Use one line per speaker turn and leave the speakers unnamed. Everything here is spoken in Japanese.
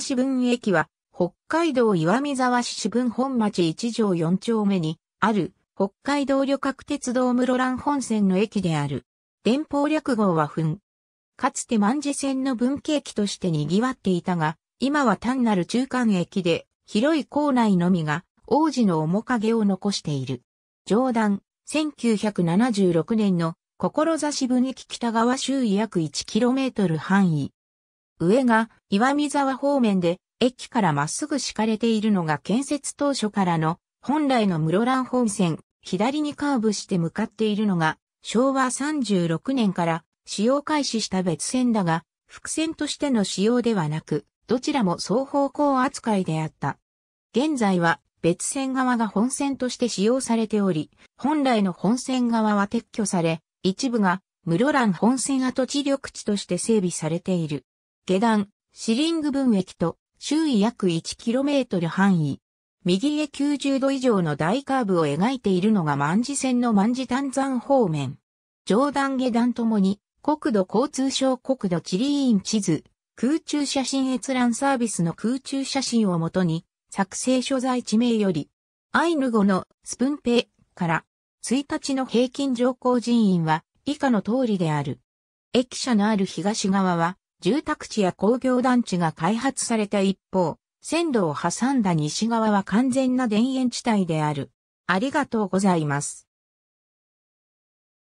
志分駅は、北海道岩見沢市市分本町一条四丁目に、ある、北海道旅客鉄道室蘭本線の駅である。電報略号は分。かつて万事線の分岐駅として賑わっていたが、今は単なる中間駅で、広い構内のみが、王子の面影を残している。上段、1976年の、志分駅北側周囲約 1km 範囲。上が岩見沢方面で駅からまっすぐ敷かれているのが建設当初からの本来の室蘭本線、左にカーブして向かっているのが昭和36年から使用開始した別線だが、伏線としての使用ではなく、どちらも双方向扱いであった。現在は別線側が本線として使用されており、本来の本線側は撤去され、一部が室蘭本線跡地緑地として整備されている。下段、シリング分駅と周囲約 1km 範囲。右へ90度以上の大カーブを描いているのが万事線の万事丹山方面。上段下段ともに国土交通省国土地理院地図、空中写真閲覧サービスの空中写真をもとに作成所在地名より、アイヌ語のスプンペから1日の平均乗降人員は以下の通りである。駅舎のある東側は住宅地や工業団地が開発された一方、線路を挟んだ西側は完全な田園地帯である。ありがとうございます。